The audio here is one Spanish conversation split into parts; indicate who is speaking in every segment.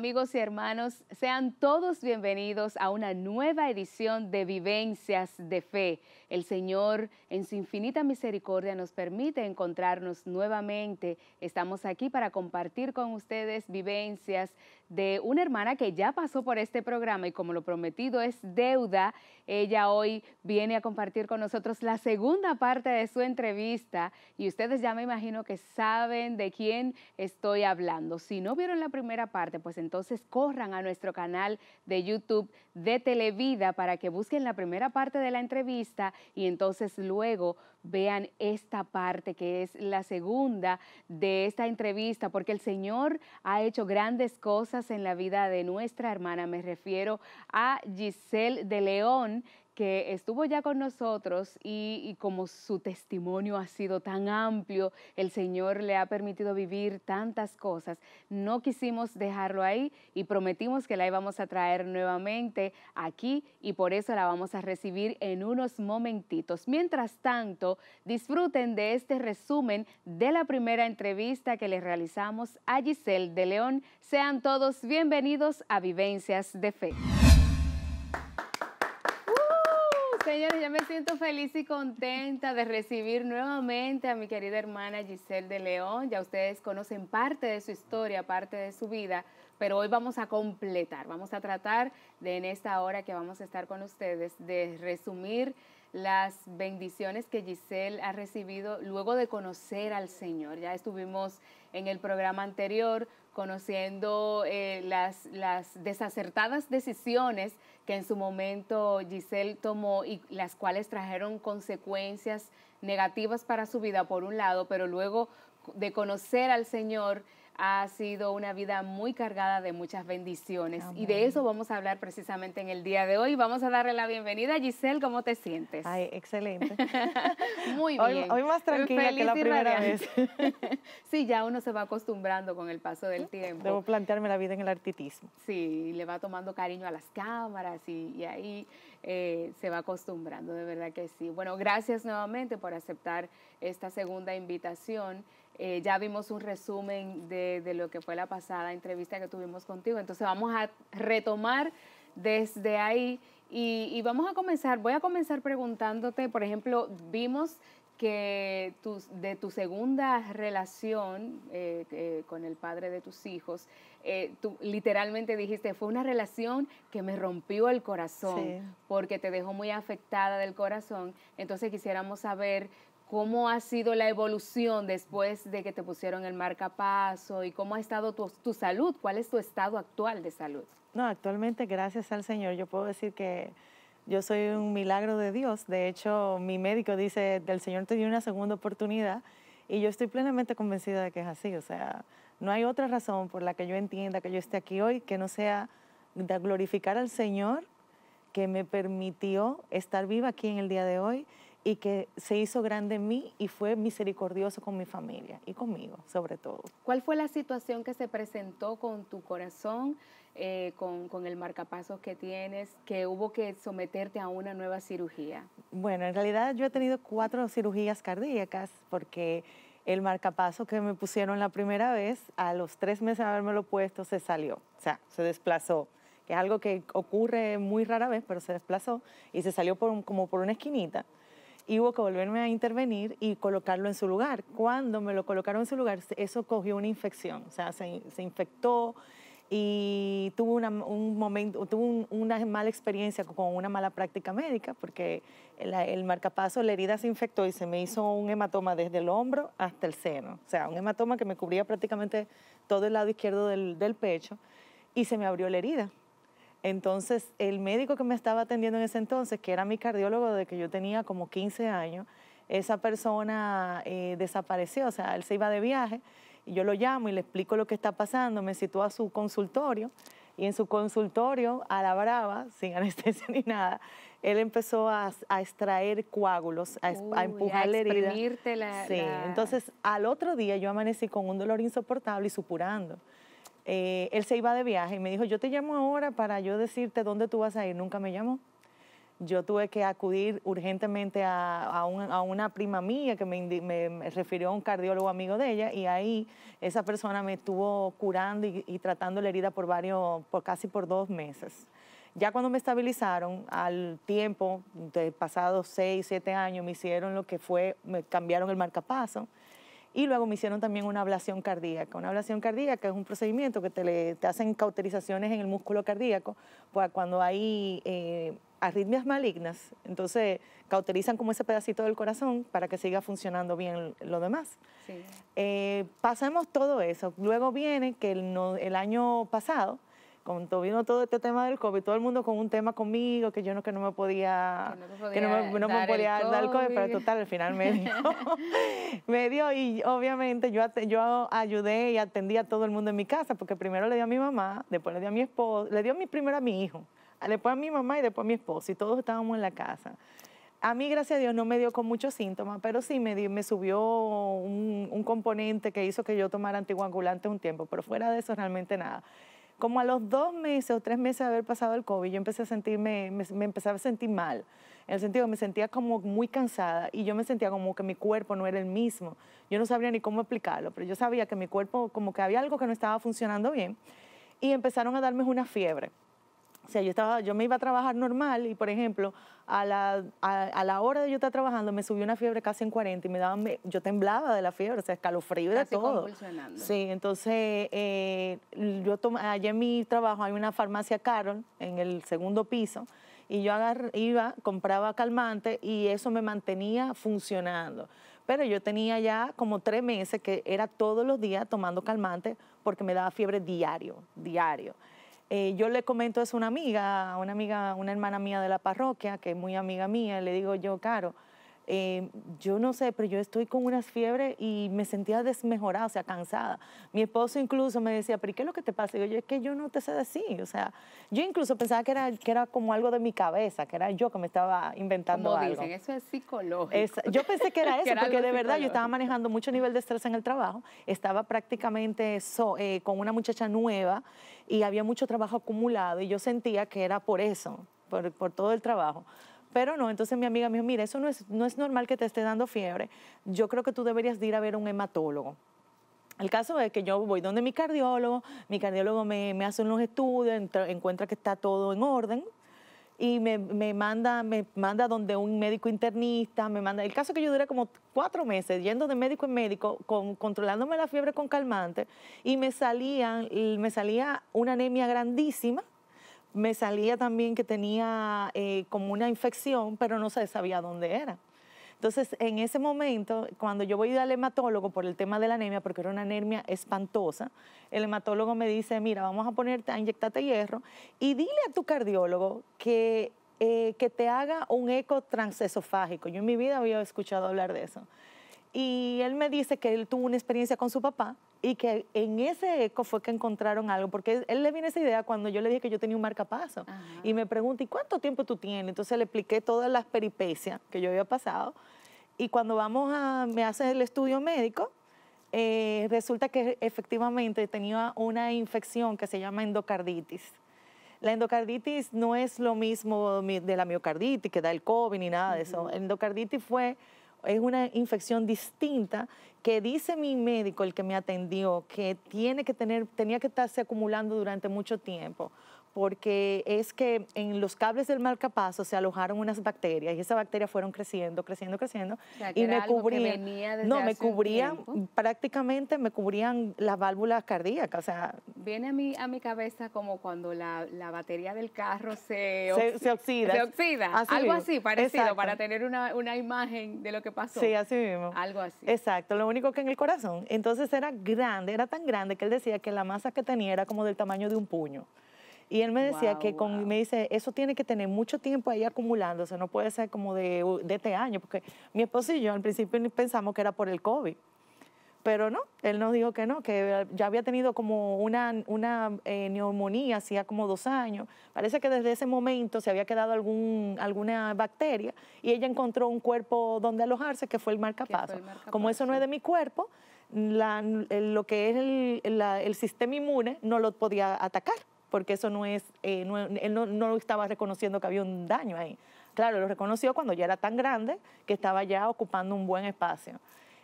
Speaker 1: amigos y hermanos, sean todos bienvenidos a una nueva edición de Vivencias de Fe. El Señor, en su infinita misericordia, nos permite encontrarnos nuevamente. Estamos aquí para compartir con ustedes vivencias de una hermana que ya pasó por este programa y como lo prometido es deuda, ella hoy viene a compartir con nosotros la segunda parte de su entrevista y ustedes ya me imagino que saben de quién estoy hablando. Si no vieron la primera parte, pues entonces corran a nuestro canal de YouTube de Televida para que busquen la primera parte de la entrevista y entonces luego vean esta parte que es la segunda de esta entrevista, porque el Señor ha hecho grandes cosas en la vida de nuestra hermana. Me refiero a Giselle de León, que estuvo ya con nosotros y, como su testimonio ha sido tan amplio, el Señor le ha permitido vivir tantas cosas. No quisimos dejarlo ahí y prometimos que la íbamos a traer nuevamente aquí y por eso la vamos a recibir en unos momentitos. Mientras tanto, disfruten de este resumen de la primera entrevista que le realizamos a Giselle de León. Sean todos bienvenidos a Vivencias de Fe. Señores, ya me siento feliz y contenta de recibir nuevamente a mi querida hermana Giselle de León. Ya ustedes conocen parte de su historia, parte de su vida, pero hoy vamos a completar, vamos a tratar de en esta hora que vamos a estar con ustedes, de resumir las bendiciones que Giselle ha recibido luego de conocer al Señor. Ya estuvimos en el programa anterior conociendo eh, las, las desacertadas decisiones que en su momento Giselle tomó y las cuales trajeron consecuencias negativas para su vida, por un lado, pero luego de conocer al Señor, ha sido una vida muy cargada de muchas bendiciones y de eso vamos a hablar precisamente en el día de hoy. Vamos a darle la bienvenida Giselle, ¿cómo te sientes? Ay, excelente. muy bien. Hoy, más tranquila que la primera vez. sí, ya uno se va acostumbrando con el paso del tiempo. Debo plantearme la vida en el artitismo. Sí, le va tomando cariño a las cámaras y, ahí eh, se va acostumbrando, de verdad que sí. Bueno, gracias nuevamente por aceptar esta segunda invitación. Eh, ya vimos un resumen de, lo que fue la pasada entrevista que tuvimos contigo. Entonces vamos a retomar desde ahí y, vamos a comenzar. Voy a comenzar preguntándote, por ejemplo, vimos que tu, de tu segunda relación eh, eh, con el padre de tus hijos, tú literalmente dijiste, fue una relación que me rompió el corazón, porque te dejó muy afectada del corazón. Entonces quisiéramos saber ¿Cómo ha sido la evolución después de que te pusieron el marcapaso y cómo ha estado tu, tu, salud? ¿Cuál es tu estado actual de salud?
Speaker 2: No, actualmente gracias al Señor yo puedo decir que yo soy un milagro de Dios. De hecho, mi médico dice, del Señor te dio una segunda oportunidad y yo estoy plenamente convencida de que es así. O sea, no hay otra razón por la que yo entienda que yo esté aquí hoy que no sea de glorificar al Señor que me permitió estar viva aquí en el día de hoy y que se hizo grande en mí y fue misericordioso con mi familia y conmigo, sobre todo.
Speaker 1: ¿Cuál fue la situación que se presentó con tu corazón, eh, con, el marcapasos que tienes, que hubo que someterte a una nueva cirugía?
Speaker 2: Bueno, en realidad yo he tenido cuatro cirugías cardíacas porque el marcapaso que me pusieron la primera vez, a los tres meses de habérmelo puesto, se salió, o sea, se desplazó que es algo que ocurre muy rara vez, pero se desplazó y se salió por como por una esquinita y hubo que volverme a intervenir y colocarlo en su lugar. Cuando me lo colocaron en su lugar, eso cogió una infección, o sea, se, infectó y tuvo una, un mala experiencia con una mala práctica médica porque el, marcapasos, la herida se infectó y se me hizo un hematoma desde el hombro hasta el seno, o sea, un hematoma que me cubría prácticamente todo el lado izquierdo del pecho y se me abrió la herida. Entonces, el médico que me estaba atendiendo en ese entonces, que era mi cardiólogo de que yo tenía como 15 años, esa persona eh, desapareció, o sea, él se iba de viaje, y yo lo llamo y le explico lo que está pasando, me sitúa a su consultorio, y en su consultorio, a la brava, sin anestesia ni nada, él empezó a, extraer coágulos, a, Uy, a empujar a la herida. La, sí, entonces al otro día yo amanecí con un dolor insoportable y supurando. Eh, él se iba de viaje y me dijo, yo te llamo ahora para yo decirte dónde tú vas a ir. Nunca me llamó. Yo tuve que acudir urgentemente a, una prima mía que me, refirió a un cardiólogo amigo de ella y ahí esa persona me estuvo curando y, tratando la herida por varios, por casi por dos meses. Ya cuando me estabilizaron, al tiempo, de pasados seis, siete años, me hicieron lo que fue, me cambiaron el marcapaso y luego me hicieron también una ablación cardíaca. Una ablación cardíaca es un procedimiento que te, hacen cauterizaciones en el músculo cardíaco pues cuando hay eh, arritmias malignas. Entonces cauterizan como ese pedacito del corazón para que siga funcionando bien lo demás. Eh, pasamos todo eso. Luego viene que el año pasado cuando vino todo este tema del COVID, todo el mundo con un tema conmigo, que yo no, que no me podía, que no, podía dar el COVID, pero total, al final me dio, me dio y obviamente yo, yo ayudé y atendí a todo el mundo en mi casa, porque primero le dio a mi mamá, después le dio a mi esposo, le dio primero a mi hijo, después a mi mamá y después a mi esposo, y todos estábamos en la casa. A mí, gracias a Dios, no me dio con muchos síntomas, pero sí me, dio, me subió un, un, componente que hizo que yo tomara antiguangulantes un tiempo, pero fuera de eso realmente nada. Como a los dos meses o tres meses de haber pasado el COVID, yo empecé a sentirme, me, empezaba a sentir mal. En el sentido, me sentía como muy cansada y yo me sentía como que mi cuerpo no era el mismo. Yo no sabría ni cómo explicarlo, pero yo sabía que mi cuerpo, como que había algo que no estaba funcionando bien. Y empezaron a darme una fiebre yo, estaba, yo me iba a trabajar normal y, por ejemplo, a la, hora de yo estar trabajando me subió una fiebre casi en 40 y me daban, yo temblaba de la fiebre, o sea, escalofrío de todo. Sí, entonces eh, yo ayer en mi trabajo hay una farmacia Carol en el segundo piso y yo iba, compraba calmante y eso me mantenía funcionando. Pero yo tenía ya como tres meses que era todos los días tomando calmante porque me daba fiebre diario, diario. Eh, yo le comento a una amiga, a una amiga, una hermana mía de la parroquia, que es muy amiga mía, le digo yo, Caro, Em, yo no sé, pero yo estoy con unas fiebres y me sentía desmejorada, o sea, cansada. Mi esposo incluso me decía, pero ¿qué es lo que te pasa? Y yo, Oye, es que yo no te sé decir, o sea, yo incluso pensaba que era, que era como algo de mi cabeza, que era yo que me estaba inventando como algo. Dicen,
Speaker 1: eso es psicológico. yo pensé que era eso, porque de verdad yo estaba
Speaker 2: manejando mucho nivel de estrés en el trabajo, estaba prácticamente eh, con una muchacha nueva y había mucho trabajo acumulado y yo sentía que era por eso, por, por todo el trabajo. Pero no, entonces mi amiga me dijo, mira, eso no es, no es normal que te esté dando fiebre. Yo creo que tú deberías ir a ver a un hematólogo. El caso es que yo voy donde mi cardiólogo, mi cardiólogo me, me hace unos estudios, encuentra que está todo en orden y me, me, manda, me manda donde un médico internista, me manda... El caso es que yo duré como cuatro meses yendo de médico en médico, con, controlándome la fiebre con calmante y me, salían, me salía una anemia grandísima me salía también que tenía eh, como una infección, pero no se sabía dónde era. Entonces, en ese momento, cuando yo voy al hematólogo por el tema de la anemia, porque era una anemia espantosa, el hematólogo me dice, mira, vamos a ponerte, a inyectarte hierro y dile a tu cardiólogo que, eh, que te haga un eco transesofágico. Yo en mi vida había escuchado hablar de eso. Y él me dice que él tuvo una experiencia con su papá y que en ese eco fue que encontraron algo, porque él le viene esa idea cuando yo le dije que yo tenía un marcapaso. Y me pregunta, ¿y cuánto tiempo tú tienes? Entonces le expliqué todas las peripecias que yo había pasado. Y cuando vamos a, me hace el estudio médico, eh, resulta que efectivamente tenía una infección que se llama endocarditis. La endocarditis no es lo mismo de la miocarditis que da el COVID ni nada de eso. Endocarditis fue es una infección distinta que dice mi médico, el que me atendió, que tiene que tener, tenía que estarse acumulando durante mucho tiempo porque es que en los cables del marcapaso se alojaron unas bacterias y esas bacterias fueron creciendo, creciendo, creciendo
Speaker 1: y me cubrían, no, me cubrían
Speaker 2: prácticamente me cubrían las válvulas cardíacas, o sea,
Speaker 1: viene a mi a mi cabeza como cuando la, batería del carro se, oxida, se oxida, algo así parecido para tener una, una, imagen de lo que pasó, sí, así mismo,
Speaker 2: algo así, Exacto, lo único que en el corazón, entonces era grande, era tan grande que él decía que la masa que tenía era como del tamaño de un puño. Y él me decía que me dice, eso tiene que tener mucho tiempo ahí acumulándose, no puede ser como de, este año, porque mi esposo y yo al principio pensamos que era por el COVID. Pero no, él nos dijo que no, que ya había tenido como una, una eh, neumonía hacía como dos años. Parece que desde ese momento se había quedado algún, alguna bacteria y ella encontró un cuerpo donde alojarse, que fue el marcapaso. Como eso no es de mi cuerpo, lo que es el, el sistema inmune no lo podía atacar porque eso no es, eh, no, él no, no, estaba reconociendo que había un daño ahí. Claro, lo reconoció cuando ya era tan grande que estaba ya ocupando un buen espacio.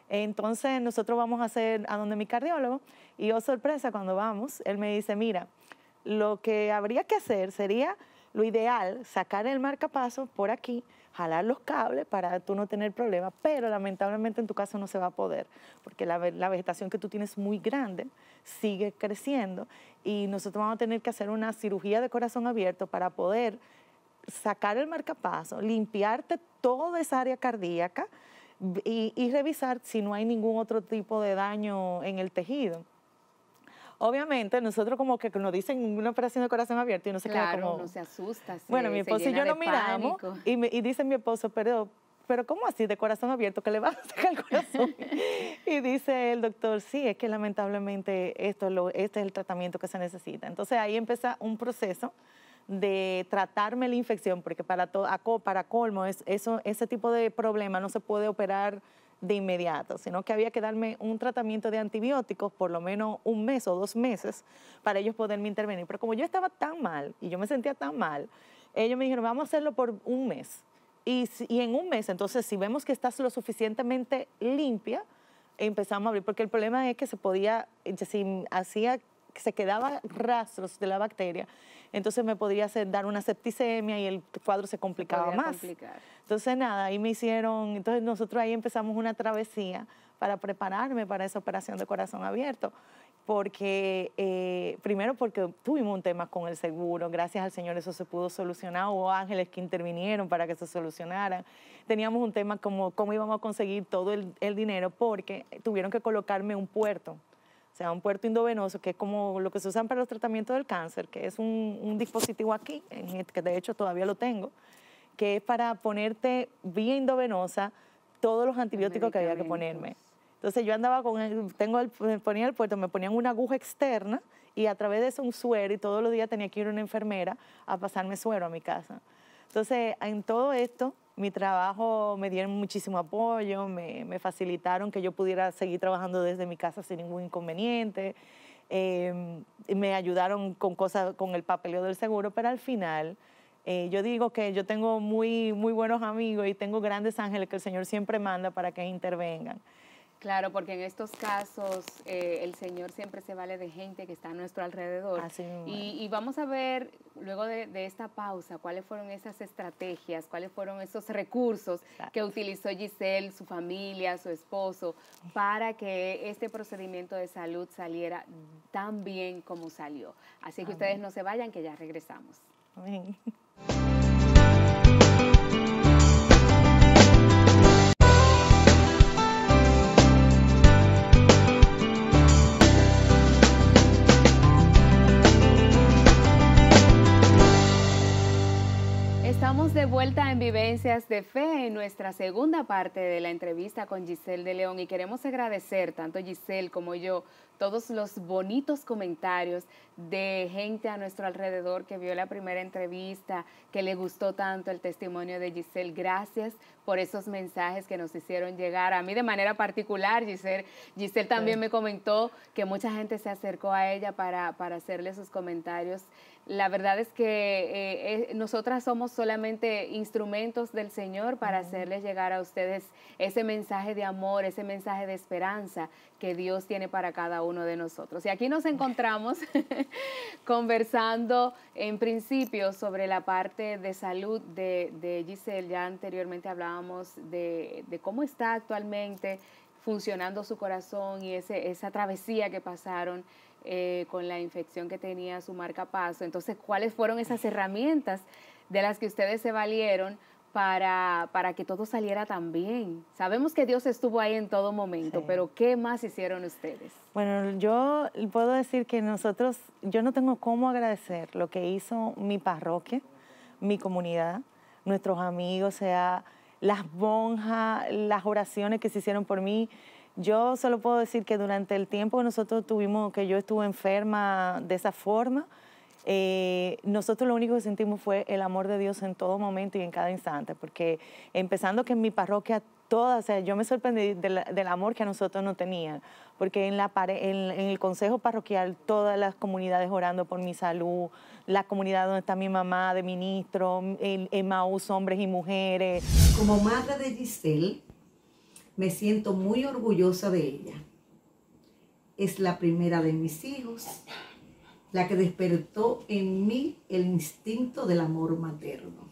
Speaker 2: Entonces nosotros vamos a hacer a donde mi cardiólogo y oh sorpresa cuando vamos, él me dice, mira, lo que habría que hacer sería lo ideal, sacar el marcapaso por aquí, jalar los cables para tú no tener problemas, pero lamentablemente en tu caso no se va a poder, porque la, vegetación que tú tienes muy grande, sigue creciendo y nosotros vamos a tener que hacer una cirugía de corazón abierto para poder sacar el marcapaso, limpiarte toda esa área cardíaca y revisar si no hay ningún otro tipo de daño en el tejido. Obviamente, nosotros como que nos dicen una operación de corazón abierto y no se queda como... no se
Speaker 1: asusta. bueno, mi esposo y yo nos miramos
Speaker 2: y, dice mi esposo, pero pero ¿cómo así de corazón abierto que le va a sacar el corazón? y dice el doctor, sí, es que lamentablemente esto este es el tratamiento que se necesita. Entonces ahí empieza un proceso de tratarme la infección, porque para, para colmo es, eso, ese tipo de problema no se puede operar de inmediato, sino que había que darme un tratamiento de antibióticos por lo menos un mes o dos meses para ellos poderme intervenir. Pero como yo estaba tan mal y yo me sentía tan mal, ellos me dijeron, vamos a hacerlo por un mes. Y, y en un mes, entonces, si vemos que estás lo suficientemente limpia, empezamos a abrir, porque el problema es que se podía, eh, si hacía se quedaban rastros de la bacteria, entonces me podría hacer, dar una septicemia y el cuadro se complicaba más. Entonces nada, ahí me hicieron, entonces nosotros ahí empezamos una travesía para prepararme para esa operación de corazón abierto porque eh, primero porque tuvimos un tema con el seguro, gracias al Señor eso se pudo solucionar, hubo ángeles que intervinieron para que se solucionara. Teníamos un tema como cómo íbamos a conseguir todo el, el dinero porque tuvieron que colocarme un puerto sea, un puerto indovenoso, que es como lo que se usan para los tratamientos del cáncer, que es un, dispositivo aquí, este, que de hecho todavía lo tengo, que es para ponerte vía indovenosa todos los antibióticos que había que ponerme. Entonces yo andaba con, el, tengo me ponía el puerto, me ponían una aguja externa y a través de eso un suero y todos los días tenía que ir una enfermera a pasarme suero a mi casa. Entonces en todo esto mi trabajo me dieron muchísimo apoyo, me, facilitaron que yo pudiera seguir trabajando desde mi casa sin ningún inconveniente, em, me ayudaron con cosas, con el papeleo del seguro, pero al final eh, yo digo que yo tengo muy, muy buenos amigos y tengo grandes ángeles que el Señor siempre manda para que intervengan.
Speaker 1: Claro, porque en estos casos eh, el Señor siempre se vale de gente que está a nuestro alrededor. y, y, vamos a ver luego de, esta pausa cuáles fueron esas estrategias, cuáles fueron esos recursos que utilizó Giselle, su familia, su esposo, para que este procedimiento de salud saliera tan bien como salió. Así que ustedes no se vayan, que ya regresamos. Amén. Estamos de vuelta en Vivencias de Fe en nuestra segunda parte de la entrevista con Giselle de León y queremos agradecer tanto Giselle como yo todos los bonitos comentarios de gente a nuestro alrededor que vio la primera entrevista, que le gustó tanto el testimonio de Giselle. Gracias por esos mensajes que nos hicieron llegar. A mí de manera particular, Giselle, Giselle también me comentó que mucha gente se acercó a ella para, para hacerle sus comentarios la verdad es que eh, eh, nosotras somos solamente instrumentos del Señor para hacerles llegar a ustedes ese mensaje de amor, ese mensaje de esperanza que Dios tiene para cada uno de nosotros. Y aquí nos encontramos conversando en principio sobre la parte de salud de, de Giselle. Ya anteriormente hablábamos de, de cómo está actualmente funcionando su corazón y esa travesía que pasaron eh, con la infección que tenía su marca Paso. Entonces, ¿cuáles fueron esas herramientas de las que ustedes se valieron para, para que todo saliera tan bien. Sabemos que Dios estuvo ahí en todo momento, pero ¿qué más hicieron ustedes?
Speaker 2: Bueno, yo puedo decir que nosotros, yo no tengo cómo agradecer lo que hizo mi parroquia, mi comunidad, nuestros amigos, sea, las bonjas las oraciones que se hicieron por mí, yo solo puedo decir que durante el tiempo que nosotros tuvimos, que yo estuve enferma de esa forma, eh, nosotros lo único que sentimos fue el amor de Dios en todo momento y en cada instante, porque empezando que en mi parroquia todas, sea, yo me sorprendí del, amor que a nosotros no tenían, porque en, la en, el consejo parroquial todas las comunidades orando por mi salud, la comunidad donde está mi mamá de ministro, el, hombres y mujeres. Como madre de Giselle, me siento muy orgullosa de ella. Es la primera de mis hijos, la que despertó en mí el instinto del amor
Speaker 1: materno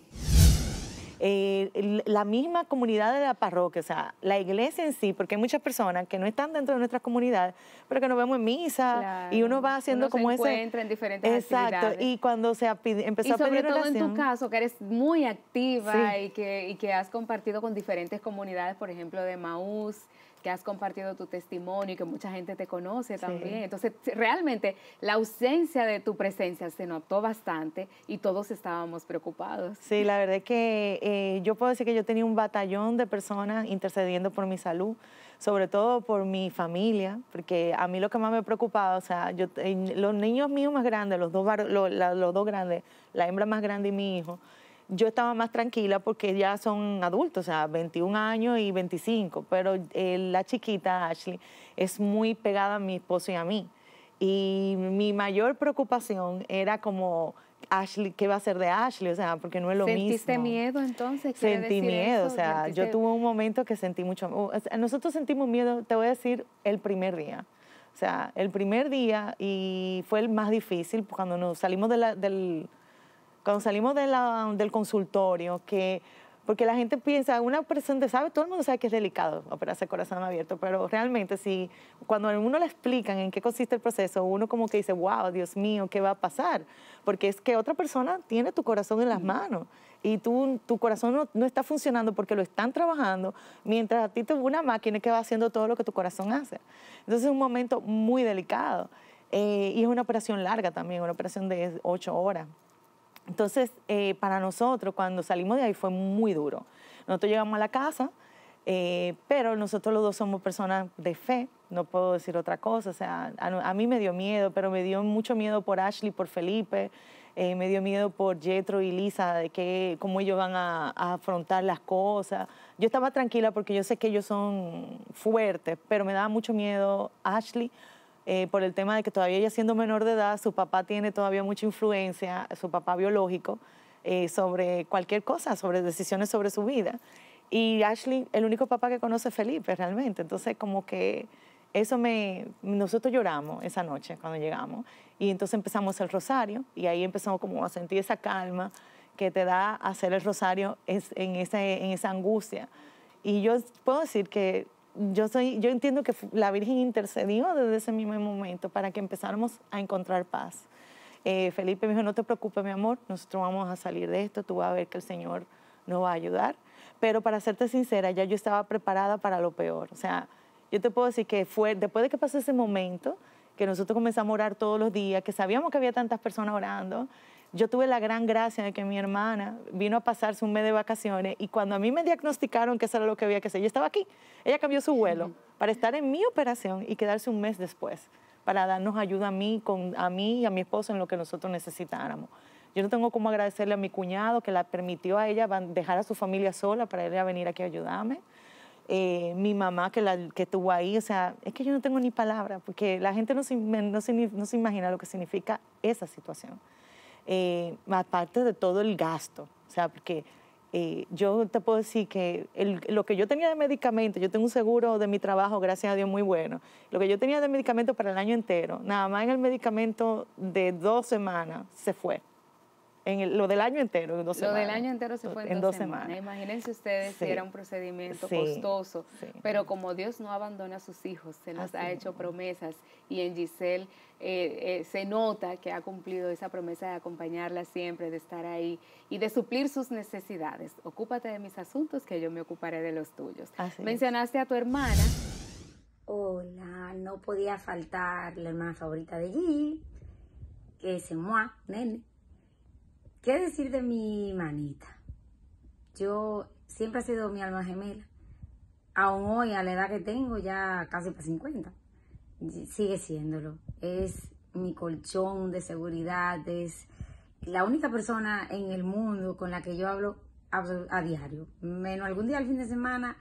Speaker 2: eh, la misma comunidad de la parroquia, o sea, la iglesia en sí, porque hay muchas personas que no están dentro de nuestra comunidad, pero que nos vemos en misa y uno va haciendo como se ese... en diferentes Exacto, y cuando se empezó empezado a pedir sobre todo en tu
Speaker 1: caso, que eres muy activa y, que, y que has compartido con diferentes comunidades, por ejemplo, de Maús, que has compartido tu testimonio y que mucha gente te conoce también. Entonces, realmente la ausencia de tu presencia se notó bastante y todos estábamos preocupados. Sí, la verdad
Speaker 2: es que eh, yo puedo decir que yo tenía un batallón de personas intercediendo por mi salud, sobre todo por mi familia, porque a mí lo que más me preocupaba, o sea, yo, los niños míos más grandes, los dos, los, los dos grandes, la hembra más grande y mi hijo, yo estaba más tranquila porque ya son adultos, o sea, 21 años y 25, pero eh, la chiquita Ashley es muy pegada a mi esposo y a mí. Y mi mayor preocupación era como Ashley, ¿qué va a hacer de Ashley? O sea, porque no es lo mismo. ¿Sentiste
Speaker 1: miedo entonces? Sentí miedo, o sea, yo tuve un
Speaker 2: momento que sentí mucho miedo. Nosotros sentimos miedo, te voy a decir, el primer día. O sea, el primer día y fue el más difícil cuando nos salimos del cuando salimos del consultorio, que, porque la gente piensa, una persona sabe, todo el mundo sabe que es delicado operarse corazón abierto, pero realmente cuando a uno le explican en qué consiste el proceso, uno como que dice, wow, Dios mío, ¿qué va a pasar? Porque es que otra persona tiene tu corazón en las manos y tu corazón no, está funcionando porque lo están trabajando, mientras a ti te una máquina que va haciendo todo lo que tu corazón hace. Entonces es un momento muy delicado. Eh, y es una operación larga también, una operación de ocho horas. Entonces, eh, para nosotros, cuando salimos de ahí fue muy duro. Nosotros llegamos a la casa, eh, pero nosotros los dos somos personas de fe, no puedo decir otra cosa. O sea, a, mí me dio miedo, pero me dio mucho miedo por Ashley, por Felipe, eh, me dio miedo por Jetro y Lisa, de que, cómo ellos van a, afrontar las cosas. Yo estaba tranquila porque yo sé que ellos son fuertes, pero me daba mucho miedo Ashley eh, por el tema de que todavía ella siendo menor de edad, su papá tiene todavía mucha influencia, su papá biológico, eh, sobre cualquier cosa, sobre decisiones sobre su vida. Y Ashley, el único papá que conoce es Felipe realmente. Entonces, como que eso me... Nosotros lloramos esa noche cuando llegamos. Y entonces empezamos el rosario y ahí empezamos como a sentir esa calma que te da hacer el rosario en, ese en esa angustia. Y yo puedo decir que yo, soy, yo entiendo que la Virgen intercedió desde ese mismo momento para que empezáramos a encontrar paz. Eh, Felipe me dijo, no te preocupes, mi amor, nosotros vamos a salir de esto, tú vas a ver que el Señor nos va a ayudar. Pero para serte sincera, ya yo estaba preparada para lo peor. O sea, yo te puedo decir que fue, después de que pasó ese momento, que nosotros comenzamos a orar todos los días, que sabíamos que había tantas personas orando, yo tuve la gran gracia de que mi hermana vino a pasarse un mes de vacaciones y cuando a mí me diagnosticaron que eso era lo que había que hacer, yo estaba aquí. Ella cambió su vuelo para estar en mi operación y quedarse un mes después para darnos ayuda a mí, a mí y a mi esposo en lo que nosotros necesitáramos. Yo no tengo cómo agradecerle a mi cuñado que la permitió a ella dejar a su familia sola para a venir aquí a ayudarme. Eh, mi mamá que, la, que estuvo ahí, o sea, es que yo no tengo ni palabra, porque la gente no se, no se, no se imagina lo que significa esa situación eh, aparte de todo el gasto. O sea, porque eh, yo te puedo decir que lo que yo tenía de medicamento, yo tengo un seguro de mi trabajo, gracias a Dios, muy bueno. Lo que yo tenía de medicamento para el año entero, nada más en el medicamento de dos semanas se fue lo del año entero, en dos semanas. Lo del año entero se fue en, en dos, semanas.
Speaker 1: Imagínense ustedes si era un procedimiento costoso, pero como Dios no abandona a sus hijos, se nos ha hecho promesas y en Giselle eh, eh, se nota que ha cumplido esa promesa de acompañarla siempre, de estar ahí y de suplir sus necesidades. Ocúpate de mis asuntos que yo me ocuparé de los tuyos. Mencionaste a tu hermana. Hola, no podía faltar la hermana favorita de G, que es Moa, nene ¿Qué decir de mi manita? Yo siempre he sido mi alma gemela. Aún hoy, a la edad que tengo, ya casi para 50, sigue siéndolo. Es mi colchón de seguridad, es la única persona en el mundo con la que yo hablo a, diario. Menos algún día al fin de semana,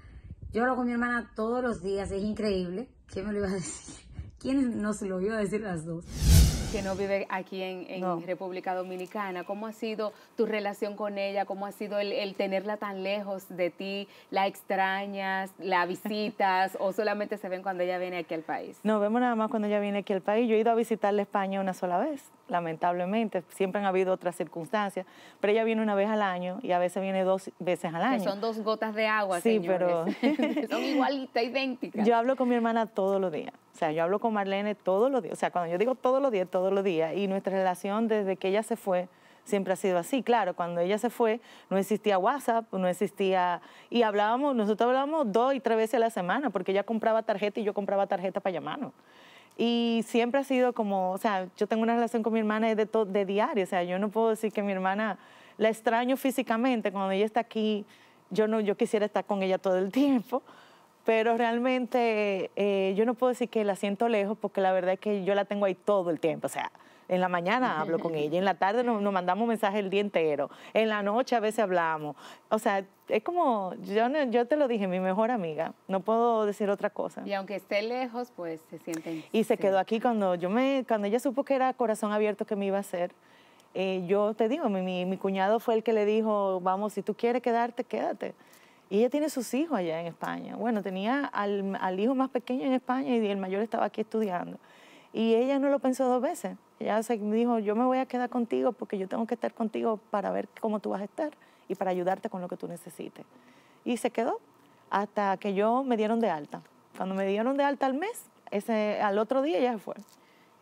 Speaker 1: yo hablo con mi hermana todos los días, es increíble. ¿Quién me lo iba a decir? ¿Quién no se lo iba a decir las dos? que no vive aquí en, República Dominicana. ¿Cómo ha sido tu relación con ella? ¿Cómo ha sido el, el tenerla tan lejos de ti? ¿La extrañas? ¿La visitas? ¿O solamente se ven cuando ella viene aquí al país?
Speaker 2: No, vemos nada más cuando ella viene aquí al país. Yo he ido a visitarle España una sola vez lamentablemente. Siempre han habido otras circunstancias, pero ella viene una vez al año y a veces viene dos veces al año. son
Speaker 1: dos gotas de agua, Sí, pero... son igualitas, idénticas. Yo
Speaker 2: hablo con mi hermana todos los días. O sea, yo hablo con Marlene todos los días. O sea, cuando yo digo todos los días, todos los días. Y nuestra relación desde que ella se fue siempre ha sido así. Claro, cuando ella se fue, no existía WhatsApp, no existía. Y hablábamos, nosotros hablábamos dos y tres veces a la semana, porque ella compraba tarjeta y yo compraba tarjeta para llamarnos. Y siempre ha sido como, o sea, yo tengo una relación con mi hermana de, de diario, o sea, yo no puedo decir que mi hermana la extraño físicamente, cuando ella está aquí, yo, no, yo quisiera estar con ella todo el tiempo, pero realmente eh, yo no puedo decir que la siento lejos porque la verdad es que yo la tengo ahí todo el tiempo, o sea, en la mañana hablo con ella, en la tarde nos, mandamos mensajes el día entero, en la noche a veces hablamos. O sea, es como, yo, yo te lo dije, mi mejor amiga, no puedo decir otra cosa.
Speaker 1: Y aunque esté lejos, pues se siente.
Speaker 2: Y se quedó aquí cuando, yo me, cuando ella supo que era corazón abierto que me iba a hacer. Eh, yo te digo, mi, cuñado fue el que le dijo, vamos, si tú quieres quedarte, quédate. Y ella tiene sus hijos allá en España. Bueno, tenía al, al hijo más pequeño en España y el mayor estaba aquí estudiando. Y ella no lo pensó dos veces. Ella se dijo, yo me voy a quedar contigo porque yo tengo que estar contigo para ver cómo tú vas a estar y para ayudarte con lo que tú necesites. Y se quedó hasta que yo me dieron de alta. Cuando me dieron de alta al mes, ese, al otro día ya se fue.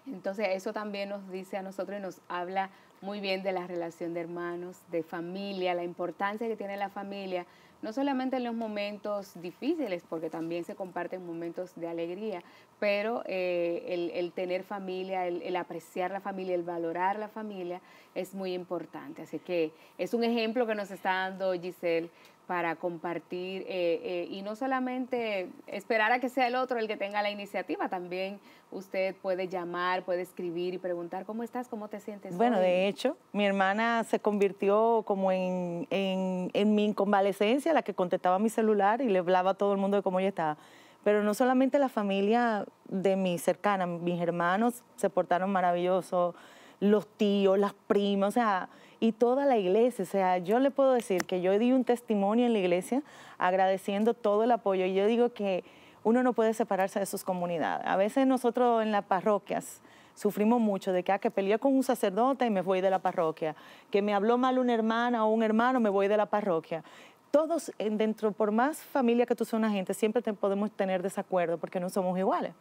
Speaker 1: Entonces eso también nos dice a nosotros y nos habla muy bien de la relación de hermanos, de familia, la importancia que tiene la familia no solamente en los momentos difíciles, porque también se comparten momentos de alegría, pero eh, el, tener familia, el, el, apreciar la familia, el valorar la familia es muy importante. Así que es un ejemplo que nos está dando Giselle para compartir eh, eh, y no solamente esperar a que sea el otro el que tenga la iniciativa, también usted puede llamar, puede escribir y preguntar cómo estás, cómo te sientes. Bueno, de
Speaker 2: hecho, mi hermana se convirtió como en, en, en mi convalecencia, la que contestaba mi celular y le hablaba a todo el mundo de cómo ella estaba. Pero no solamente la familia de mi cercana, mis hermanos se portaron maravillosos, los tíos, las primas, o sea, y toda la iglesia. O sea, yo le puedo decir que yo di un testimonio en la iglesia agradeciendo todo el apoyo. Y yo digo que uno no puede separarse de sus comunidades. A veces nosotros en las parroquias sufrimos mucho de que, ah, que peleé con un sacerdote y me voy de la parroquia, que me habló mal una hermana o un hermano, me voy de la parroquia. Todos eh, dentro, por más familia que tú seas una gente, siempre te podemos tener desacuerdo porque no somos iguales.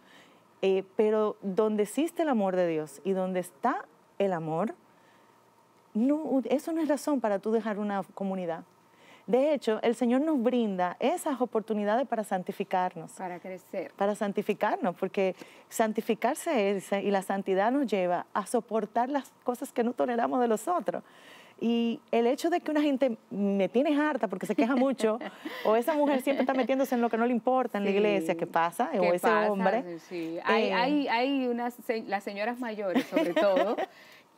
Speaker 2: Eh, pero donde existe el amor de Dios y donde está el amor, no, eso no es razón para tú dejar una comunidad. De hecho, el Señor nos brinda esas oportunidades para santificarnos. Para crecer. Para santificarnos, porque santificarse es, eh, y la santidad nos lleva a soportar las cosas que no toleramos de los otros. Y el hecho de que una gente me tiene harta porque se queja mucho, o esa mujer siempre está metiéndose en lo que no le importa en la iglesia, ¿qué pasa? o ese hombre.
Speaker 1: Eh. Hay, hay unas, las señoras mayores, sobre todo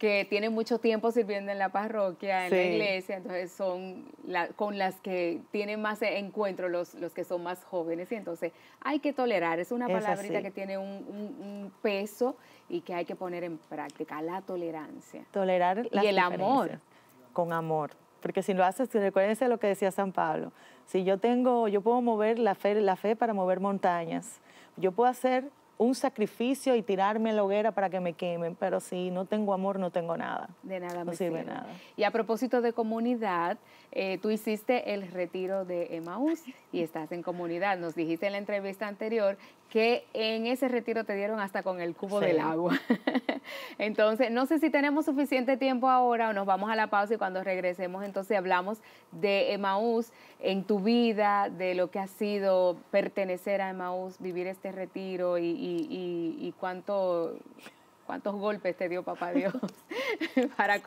Speaker 1: que tienen mucho tiempo sirviendo en la parroquia, en la iglesia, entonces son la, con las que tienen más encuentro los, los que son más jóvenes y entonces hay que tolerar, es una palabrita que tiene un, peso y que hay que poner en práctica, la tolerancia.
Speaker 2: Tolerar tolerancia. Y el amor. Con amor, porque si lo haces, recuérdense lo que decía San Pablo, si yo tengo, yo puedo mover la fe, la fe para mover montañas, yo puedo hacer un sacrificio y tirarme la hoguera para que me quemen, pero si no tengo amor, no tengo nada.
Speaker 1: De nada, no sirve nada. Y a propósito de comunidad, eh, tú hiciste el retiro de Emaús y estás en comunidad. Nos dijiste en la entrevista anterior que en ese retiro te dieron hasta con el cubo del agua. entonces, no sé si tenemos suficiente tiempo ahora o nos vamos a la pausa y cuando regresemos entonces hablamos de Emaús en tu vida, de lo que ha sido pertenecer a Emaús, vivir este retiro y, cuánto cuántos golpes te dio papá Dios para,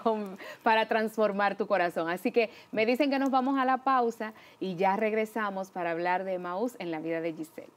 Speaker 1: para transformar tu corazón. Así que me dicen que nos vamos a la pausa y ya regresamos para hablar de Emaús en la vida de Giselle.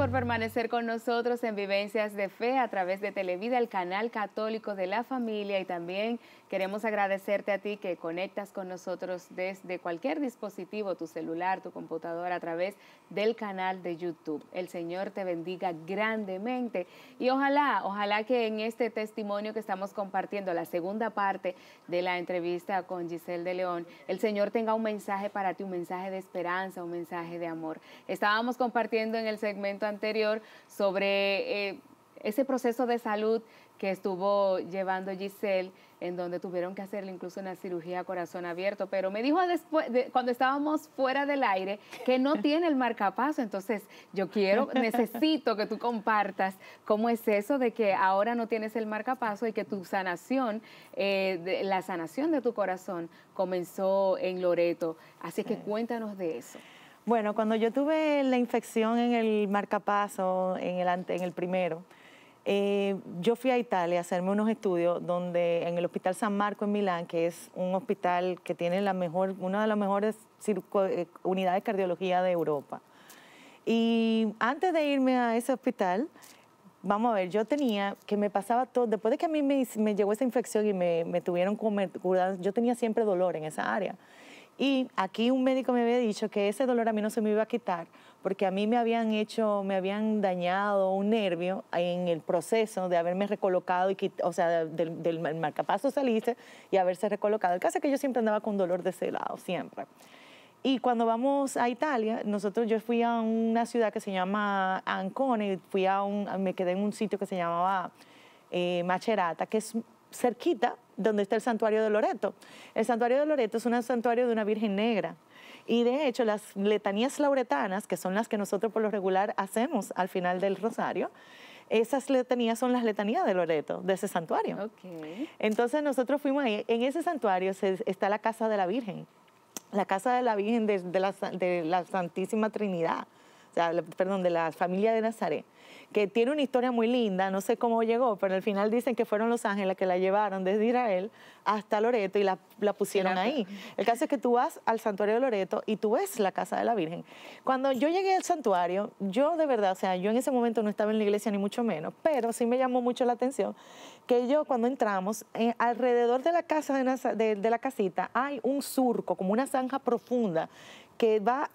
Speaker 1: por permanecer con nosotros en Vivencias de Fe a través de Televida, el canal católico de la familia y también queremos agradecerte a ti que conectas con nosotros desde cualquier dispositivo, tu celular, tu computadora, a través del canal de YouTube. El Señor te bendiga grandemente y ojalá, ojalá que en este testimonio que estamos compartiendo, la segunda parte de la entrevista con Giselle de León, el Señor tenga un mensaje para ti, un mensaje de esperanza, un mensaje de amor. Estábamos compartiendo en el segmento anterior sobre eh, ese proceso de salud que estuvo llevando Giselle, en donde tuvieron que hacerle incluso una cirugía a corazón abierto, pero me dijo después, cuando estábamos fuera del aire, que no tiene el marcapaso, entonces yo quiero, necesito que tú compartas cómo es eso de que ahora no tienes el marcapaso y que tu sanación, eh, la sanación de tu corazón comenzó en Loreto, así que cuéntanos de eso.
Speaker 2: Bueno, cuando yo tuve la infección en el marcapaso, en el, primero, eh, yo fui a Italia a hacerme unos estudios donde en el Hospital San Marco en Milán, que es un hospital que tiene la mejor, una de las mejores eh, unidades de cardiología de Europa. Y antes de irme a ese hospital, vamos a ver, yo tenía que me pasaba todo, después de que a mí me, llegó esa infección y me, tuvieron curar, yo tenía siempre dolor en esa área. Y aquí un médico me había dicho que ese dolor a mí no se me iba a quitar porque a mí me habían hecho, me habían dañado un nervio en el proceso de haberme recolocado, y o sea, del, del marcapaso saliste y haberse recolocado. El caso es que yo siempre andaba con dolor de ese lado, siempre. Y cuando vamos a Italia, nosotros yo fui a una ciudad que se llama Ancone, fui a un, me quedé en un sitio que se llamaba Macherata eh, Macerata, que es cerquita donde está el santuario de Loreto. El santuario de Loreto es un santuario de una Virgen Negra. Y de hecho, las letanías lauretanas, que son las que nosotros por lo regular hacemos al final del rosario, esas letanías son las letanías de Loreto, de ese santuario. Entonces nosotros fuimos ahí. En ese santuario está la casa de la Virgen, la casa de la Virgen de la Santísima Trinidad perdón, de la familia de Nazaret, que tiene una historia muy linda, no sé cómo llegó, pero al final dicen que fueron los ángeles que la llevaron desde Israel hasta Loreto y la, pusieron ahí. El caso es que tú vas al santuario de Loreto y tú ves la casa de la Virgen. Cuando yo llegué al santuario, yo de verdad, o sea, yo en ese momento no estaba en la iglesia ni mucho menos, pero sí me llamó mucho la atención que yo cuando entramos, eh, alrededor de la casa de la casita hay un surco, como una zanja profunda que va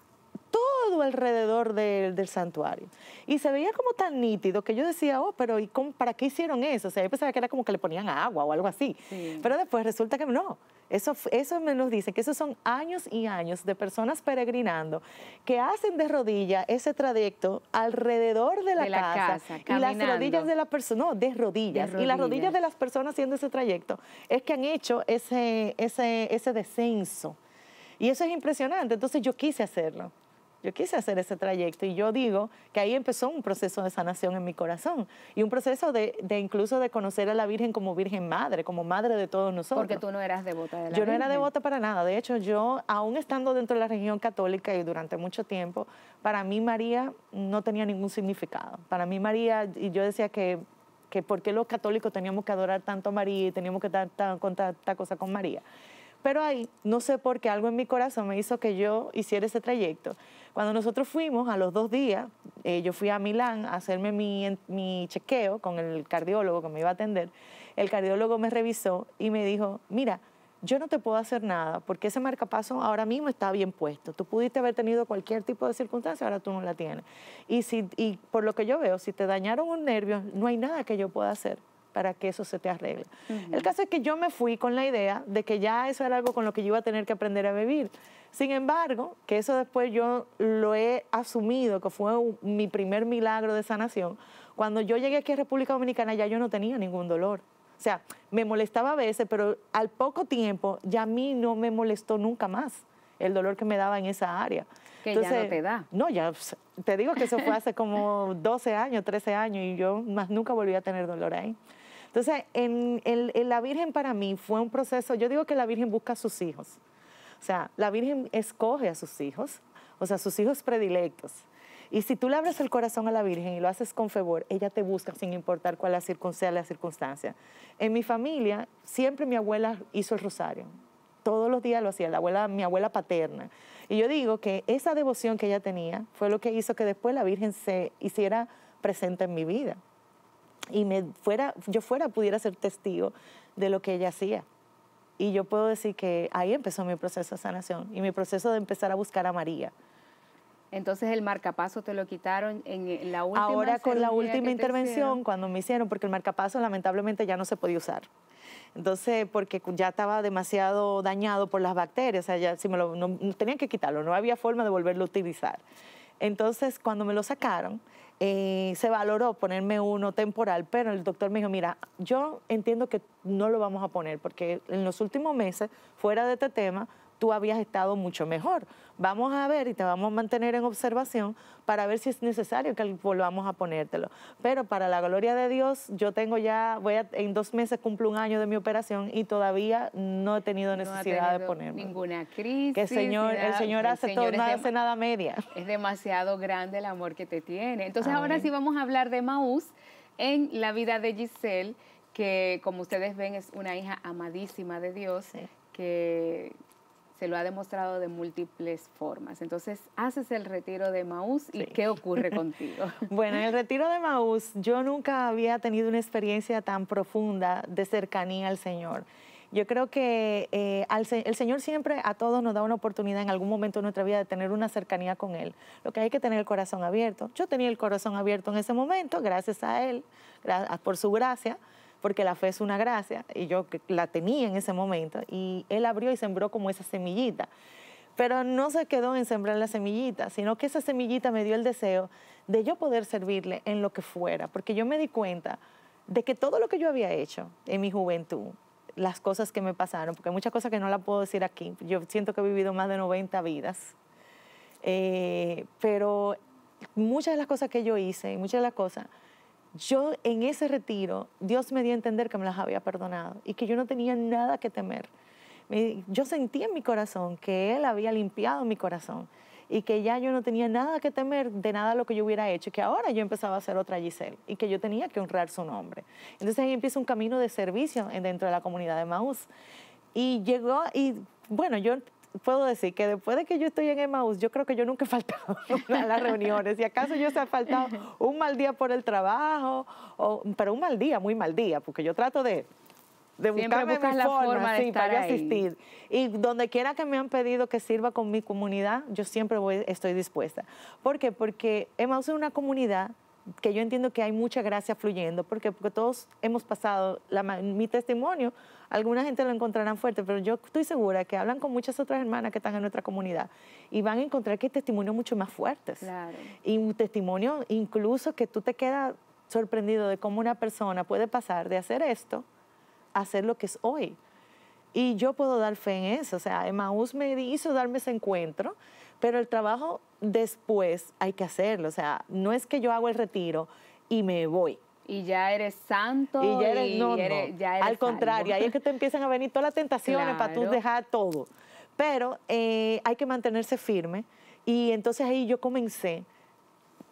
Speaker 2: todo alrededor del santuario. Y se veía como tan nítido que yo decía, oh, pero para qué hicieron eso? O sea, yo pensaba que era como que le ponían agua o algo así. Pero después resulta que no. Eso, eso me nos dicen que esos son años y años de personas peregrinando que hacen de rodillas ese trayecto alrededor de la, casa, y las rodillas de la personas, no, de rodillas, de rodillas, y las rodillas de las personas haciendo ese trayecto es que han hecho ese, ese, ese descenso. Y eso es impresionante, entonces yo quise hacerlo. Yo quise hacer ese trayecto y yo digo que ahí empezó un proceso de sanación en mi corazón y un proceso de, incluso de conocer a la Virgen como Virgen Madre, como Madre de todos nosotros. Porque tú no eras
Speaker 1: devota de la Yo no era devota
Speaker 2: para nada. De hecho, yo, aún estando dentro de la región católica y durante mucho tiempo, para mí María no tenía ningún significado. Para mí María, y yo decía que que por qué los católicos teníamos que adorar tanto a María y teníamos que estar con tanta cosa con María. Pero ahí, no sé por qué, algo en mi corazón me hizo que yo hiciera ese trayecto. Cuando nosotros fuimos, a los dos días, eh, yo fui a Milán a hacerme mi, chequeo con el cardiólogo que me iba a atender. El cardiólogo me revisó y me dijo, mira, yo no te puedo hacer nada porque ese marcapaso ahora mismo está bien puesto. Tú pudiste haber tenido cualquier tipo de circunstancia, ahora tú no la tienes. Y, y por lo que yo veo, si te dañaron un nervio, no hay nada que yo pueda hacer para que eso se te arregle. El caso es que yo me fui con la idea de que ya eso era algo con lo que yo iba a tener que aprender a vivir. Sin embargo, que eso después yo lo he asumido, que fue mi primer milagro de sanación, cuando yo llegué aquí a República Dominicana ya yo no tenía ningún dolor. O sea, me molestaba a veces, pero al poco tiempo ya a mí no me molestó nunca más el dolor que me daba en esa área. Que Entonces, no te da. No, ya te digo que eso fue hace como 12 años, 13 años y yo más nunca volví a tener dolor ahí. Entonces, la Virgen para mí fue un proceso, yo digo que la Virgen busca a sus hijos, o sea, la Virgen escoge a sus hijos, o sea, sus hijos predilectos. Y si tú le abres el corazón a la Virgen y lo haces con fervor, ella te busca sin importar cuál sea la circunstancia. En mi familia, siempre mi abuela hizo el rosario. Todos los días lo hacía, la abuela, mi abuela paterna. Y yo digo que esa devoción que ella tenía fue lo que hizo que después la Virgen se hiciera presente en mi vida y me fuera, yo fuera pudiera ser testigo de lo que ella hacía. Y yo puedo decir que ahí empezó mi proceso de sanación y mi proceso de empezar a buscar a María.
Speaker 1: Entonces el marcapaso te lo quitaron en la última Ahora con la última intervención,
Speaker 2: cuando me hicieron, porque el marcapaso lamentablemente ya no se podía usar. Entonces, porque ya estaba demasiado dañado por las bacterias, o sea, ya si me lo, tenían que quitarlo, no había forma de volverlo a utilizar. Entonces, cuando me lo sacaron, eh, se valoró ponerme uno temporal, pero el doctor me dijo, mira, yo entiendo que no lo vamos a poner porque en los últimos meses, fuera de este tema, tú habías estado mucho mejor. Vamos a ver y te vamos a mantener en observación para ver si es necesario que volvamos a ponértelo. Pero para la gloria de Dios, yo tengo ya, voy en dos meses cumplo un año de mi operación y todavía no he tenido necesidad de ponerme.
Speaker 1: Ninguna crisis. Que señor, el Señor hace todo, no hace nada media. Es demasiado grande el amor que te tiene. Entonces ahora sí vamos a hablar de Maús en la vida de Giselle, que como ustedes ven es una hija amadísima de Dios. Que se lo ha demostrado de múltiples formas. Entonces, haces el retiro de Maús y ¿qué ocurre contigo?
Speaker 2: bueno, en el retiro de Maús yo nunca había tenido una experiencia tan profunda de cercanía al Señor. Yo creo que eh, el Señor siempre a todos nos da una oportunidad en algún momento de nuestra vida de tener una cercanía con Él. Lo que hay que tener el corazón abierto. Yo tenía el corazón abierto en ese momento, gracias a Él, por su gracia porque la fe es una gracia y yo la tenía en ese momento y él abrió y sembró como esa semillita. Pero no se quedó en sembrar la semillita, sino que esa semillita me dio el deseo de yo poder servirle en lo que fuera, porque yo me di cuenta de que todo lo que yo había hecho en mi juventud, las cosas que me pasaron, porque hay muchas cosas que no la puedo decir aquí, yo siento que he vivido más de 90 vidas, eh, pero muchas de las cosas que yo hice, y muchas de las cosas yo en ese retiro, Dios me dio a entender que me las había perdonado y que yo no tenía nada que temer. yo sentí en mi corazón que Él había limpiado mi corazón y que ya yo no tenía nada que temer de nada lo que yo hubiera hecho, Y que ahora yo empezaba a ser otra Giselle y que yo tenía que honrar su nombre. Entonces ahí empieza un camino de servicio dentro de la comunidad de Maús. Y llegó, y bueno, yo puedo decir que después de que yo estoy en Emmaus, yo creo que yo nunca he faltado a las reuniones. Y acaso yo se ha faltado un mal día por el trabajo, o, pero un mal día, muy mal día, porque yo trato de de buscarme buscar la forma, de para asistir. Y donde quiera que me han pedido que sirva con mi comunidad, yo siempre voy, estoy dispuesta. ¿Por qué? Porque Emmaus es una comunidad que yo entiendo que hay mucha gracia fluyendo, porque, porque todos hemos pasado mi testimonio, alguna gente lo encontrarán fuerte, pero yo estoy segura que hablan con muchas otras hermanas que están en nuestra comunidad y van a encontrar que hay testimonios mucho más fuertes. Y un testimonio incluso que tú te quedas sorprendido de cómo una persona puede pasar de hacer esto a hacer lo que es hoy. Y yo puedo dar fe en eso, o sea, Emmaus me hizo darme ese encuentro pero el trabajo después hay que hacerlo. O sea, no es que yo hago el retiro y me voy.
Speaker 1: Y ya eres santo. Y ya eres, no, Al contrario, ahí es
Speaker 2: que te empiezan a venir todas las tentaciones para tú dejar todo. Pero eh, hay que mantenerse firme. Y entonces ahí yo comencé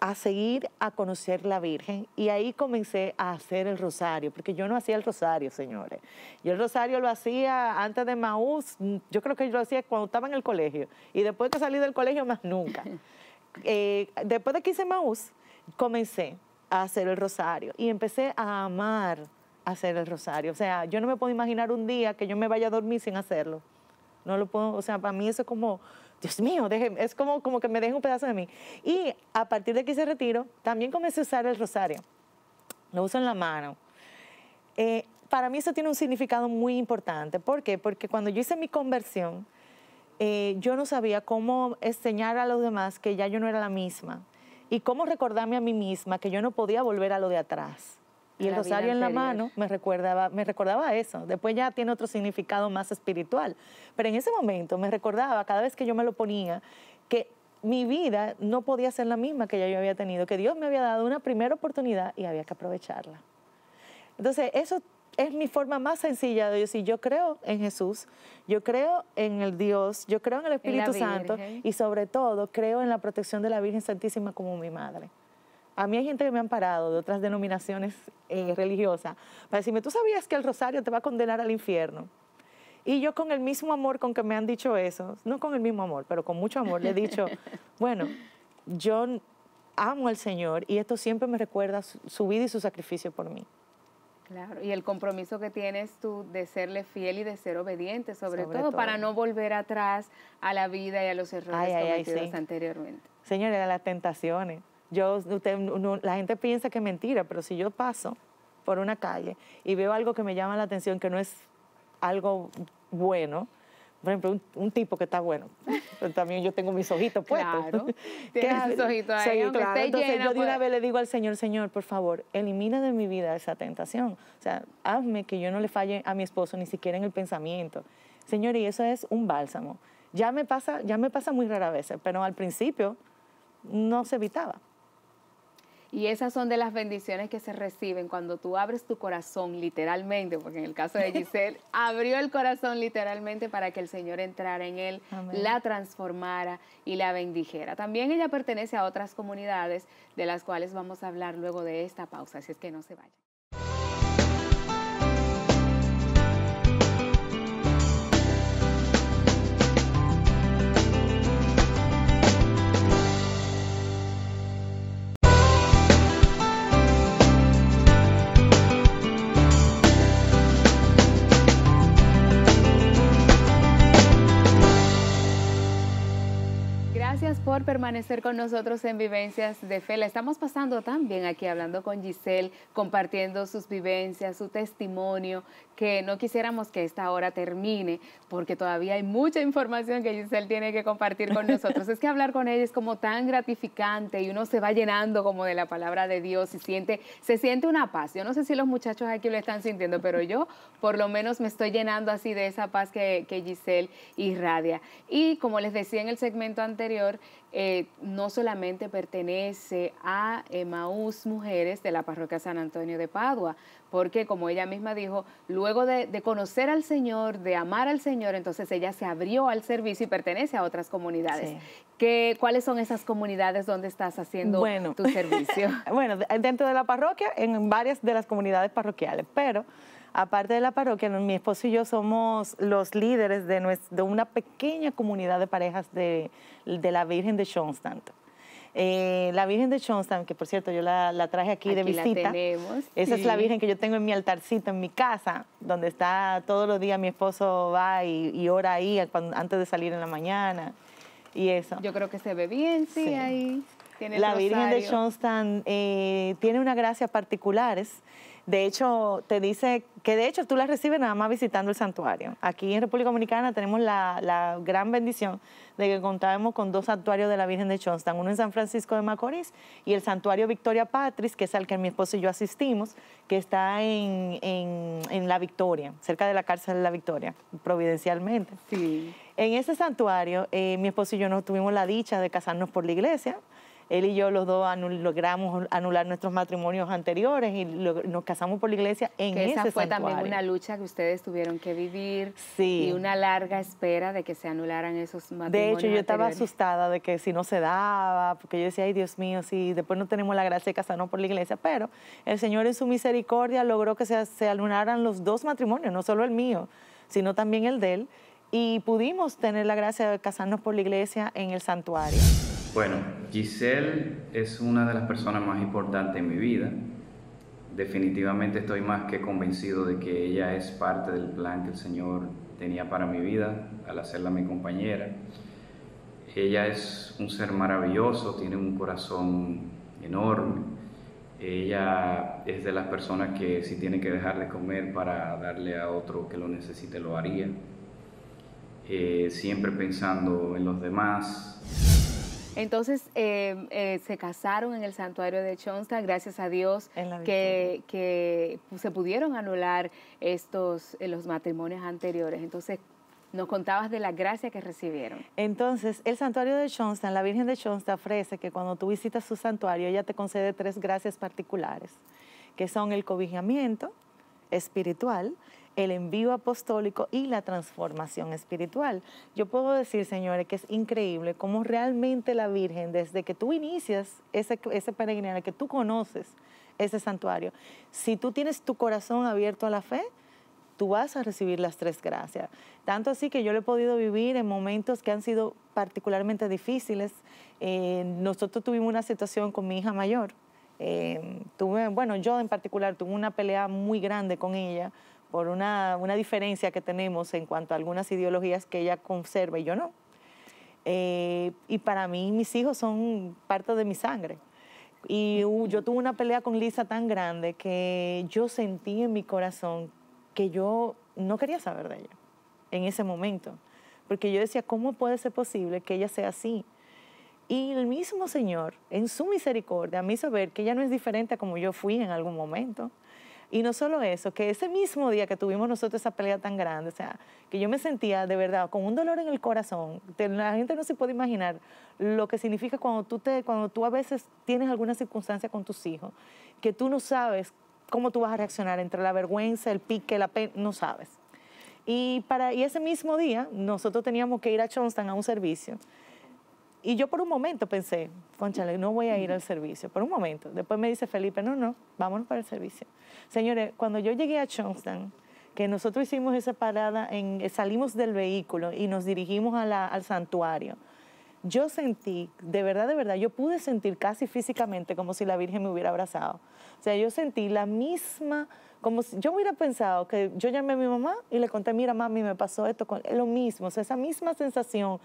Speaker 2: a seguir a conocer la Virgen y ahí comencé a hacer el rosario, porque yo no hacía el rosario, señores. Yo el rosario lo hacía antes de Maús, yo creo que yo lo hacía cuando estaba en el colegio y después que salí del colegio más nunca. Eh, después de que hice Maús, comencé a hacer el rosario y empecé a amar hacer el rosario. O sea, yo no me puedo imaginar un día que yo me vaya a dormir sin hacerlo. No lo puedo, o sea, para mí eso es como Dios mío, es como, como que me dejo un pedazo de mí. Y a partir de que hice retiro, también comencé a usar el rosario. Lo uso en la mano. Eh, para mí eso tiene un significado muy importante. ¿Por qué? Porque cuando yo hice mi conversión, eh, yo no sabía cómo enseñar a los demás que ya yo no era la misma y cómo recordarme a mí misma que yo no podía volver a lo de atrás y el rosario en la mano me recordaba, me recordaba eso. Después ya tiene otro significado más espiritual. Pero en ese momento me recordaba, cada vez que yo me lo ponía, que mi vida no podía ser la misma que ya yo había tenido, que Dios me había dado una primera oportunidad y había que aprovecharla. Entonces, eso es mi forma más sencilla de decir, yo creo en Jesús, yo creo en el Dios, yo creo en el Espíritu Santo y sobre todo creo en la protección de la Virgen Santísima como mi madre. A mí hay gente que me han parado de otras denominaciones eh, religiosas para decirme, ¿tú sabías que el rosario te va a condenar al infierno? Y yo con el mismo amor con que me han dicho eso, no con el mismo amor, pero con mucho amor, le he dicho, bueno, yo amo al Señor y esto siempre me recuerda su, vida y su sacrificio por mí.
Speaker 1: Claro, y el compromiso que tienes tú de serle fiel y de ser obediente, sobre, todo, para no volver atrás a la vida y a los errores cometidos anteriormente.
Speaker 2: Señores, las tentaciones la gente piensa que es mentira, pero si yo paso por una calle y veo algo que me llama la atención, que no es algo bueno, por ejemplo, un, tipo que está bueno. Pero pues también yo tengo mis ojitos puestos. Claro, tienes ojitos ahí, Entonces yo de una pues. vez le digo al Señor, Señor, por favor, elimina de mi vida esa tentación. O sea, hazme que yo no le falle a mi esposo ni siquiera en el pensamiento. Señor, y eso es un bálsamo. Ya me pasa, ya me pasa muy rara veces, pero al principio no
Speaker 1: se evitaba. Y esas son de las bendiciones que se reciben cuando tú abres tu corazón literalmente, porque en el caso de Giselle, abrió el corazón literalmente para que el Señor entrara en él, la transformara y la bendijera. También ella pertenece a otras comunidades de las cuales vamos a hablar luego de esta pausa, así es que no se vayan. permanecer con nosotros en Vivencias de Fe. La estamos pasando también aquí hablando con Giselle, compartiendo sus vivencias, su testimonio, que no quisiéramos que esta hora termine, porque todavía hay mucha información que Giselle tiene que compartir con nosotros. es que hablar con ella es como tan gratificante y uno se va llenando como de la palabra de Dios y siente, se siente una paz. Yo no sé si los muchachos aquí lo están sintiendo, pero yo por lo menos me estoy llenando así de esa paz que, Giselle irradia. Y como les decía en el segmento anterior, eh, no solamente pertenece a Emaús Mujeres de la parroquia San Antonio de Padua, porque como ella misma dijo, luego de, conocer al Señor, de amar al Señor, entonces ella se abrió al servicio y pertenece a otras comunidades. ¿Cuáles son esas comunidades donde estás haciendo tu servicio? bueno, dentro de la parroquia, en varias de las comunidades
Speaker 2: parroquiales, pero... Aparte de la parroquia, mi esposo y yo somos los líderes de, una pequeña comunidad de parejas de, la Virgen de Schoenstatt. Eh, la Virgen de Schoenstatt, que por cierto yo la, traje aquí, de visita. La tenemos. Esa es la Virgen que yo tengo en mi altarcito, en mi casa, donde está todos los días mi esposo va y, y ora ahí antes de salir en la mañana y eso. Yo creo que se ve bien, sí, ahí.
Speaker 1: Tiene la Virgen de Schoenstatt
Speaker 2: eh, tiene una gracia particulares. De hecho, te dice que de hecho tú la recibes nada más visitando el santuario. Aquí en República Dominicana tenemos la, gran bendición de que contábamos con dos santuarios de la Virgen de Chonstan, uno en San Francisco de Macorís y el santuario Victoria Patris, que es al que mi esposo y yo asistimos, que está en, La Victoria, cerca de la cárcel de La Victoria, providencialmente. En ese santuario, eh, mi esposo y yo nos tuvimos la dicha de casarnos por la iglesia él y yo los dos logramos anular nuestros matrimonios anteriores y nos casamos por la iglesia en santuario. esa fue también una
Speaker 1: lucha que ustedes tuvieron que vivir y una larga espera de que se anularan esos matrimonios. De hecho, yo estaba
Speaker 2: asustada de que si no se daba, porque yo decía, ay Dios mío, si después no tenemos la gracia de casarnos por la iglesia, pero el Señor en su misericordia logró que se, se anularan los dos matrimonios, no solo el mío, sino también el de él, y pudimos tener la gracia de casarnos por la iglesia en el santuario. Bueno, Giselle es una de las personas más importantes en mi vida. Definitivamente estoy más que convencido de que ella es parte del plan que el Señor tenía para mi vida al hacerla mi compañera. Ella es un ser maravilloso, tiene un corazón enorme. Ella es de las personas que si tiene que dejar de comer para darle a otro que lo necesite, lo haría. Eh, siempre pensando en los demás,
Speaker 1: entonces em, eh, se casaron en el santuario de Chonsta, gracias a Dios que, se pudieron anular estos eh, los matrimonios anteriores. Entonces nos contabas de la gracia que recibieron.
Speaker 2: Entonces, el santuario de Chonsta, la Virgen de Chonsta ofrece que cuando tú visitas su santuario, ella te concede tres gracias particulares, que son el cobijamiento espiritual, el envío apostólico y la transformación espiritual. Yo puedo decir, señores, que es increíble cómo realmente la Virgen, desde que tú inicias ese, ese que tú conoces ese santuario, si tú tienes tu corazón abierto a la fe, tú vas a recibir las tres gracias. Tanto así que yo lo he podido vivir en momentos que han sido particularmente difíciles. Eh, nosotros tuvimos una situación con mi hija mayor. Eh, tuve, bueno, yo en particular tuve una pelea muy grande con ella por una, una, diferencia que tenemos en cuanto a algunas ideologías que ella conserva y yo no. Eh, y para mí mis hijos son parte de mi sangre. Y yo tuve una pelea con Lisa tan grande que yo sentí en mi corazón que yo no quería saber de ella en ese momento. Porque yo decía, ¿cómo puede ser posible que ella sea así? Y el mismo Señor, en su misericordia, me hizo ver que ella no es diferente a como yo fui en algún momento. Y no solo eso, que ese mismo día que tuvimos nosotros esa pelea tan grande, o sea, que yo me sentía de verdad con un dolor en el corazón, la gente no se puede imaginar lo que significa cuando tú, te, cuando tú a veces tienes alguna circunstancia con tus hijos, que tú no sabes cómo tú vas a reaccionar entre la vergüenza, el pique, la pena, no sabes. Y, para, y ese mismo día nosotros teníamos que ir a Johnston a un servicio. Y yo por un momento pensé, conchale, no voy a ir al servicio, por un momento. Después me dice Felipe, no, no, vámonos para el servicio. Señores, cuando yo llegué a Johnston, que nosotros hicimos esa parada, en, eh, salimos del vehículo y nos dirigimos a la, al santuario, yo sentí, de verdad, de verdad, yo pude sentir casi físicamente como si la Virgen me hubiera abrazado. O sea, yo sentí la misma, como si yo hubiera pensado que yo llamé a mi mamá y le conté, mira, mami, me pasó esto, con, lo mismo, o sea, esa misma sensación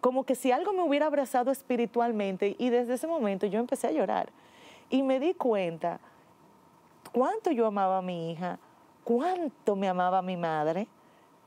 Speaker 2: como que si algo me hubiera abrazado espiritualmente y desde ese momento yo empecé a llorar y me di cuenta cuánto yo amaba a mi hija, cuánto me amaba a mi madre,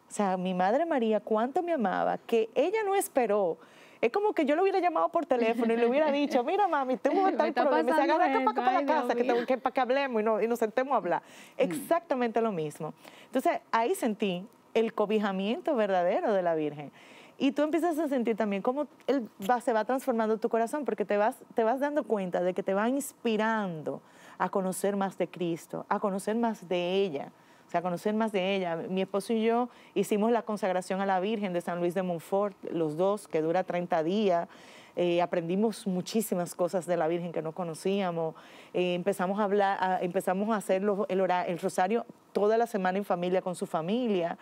Speaker 2: o sea, mi madre María, cuánto me amaba, que ella no esperó. Es como que yo lo hubiera llamado por teléfono y le hubiera dicho, mira mami, tengo tal problema, se agarra acá para, la casa, que, para que hablemos y, nos sentemos a hablar. Mm. Exactamente lo mismo. Entonces, ahí sentí el cobijamiento verdadero de la Virgen. Y tú empiezas a sentir también cómo él va, se va transformando tu corazón, porque te vas, te vas dando cuenta de que te va inspirando a conocer más de Cristo, a conocer más de ella, o sea, a conocer más de ella. Mi esposo y yo hicimos la consagración a la Virgen de San Luis de Montfort, los dos, que dura 30 días. Eh, aprendimos muchísimas cosas de la Virgen que no conocíamos, eh, empezamos, a hablar, empezamos a hacer el rosario toda la semana en familia con su familia.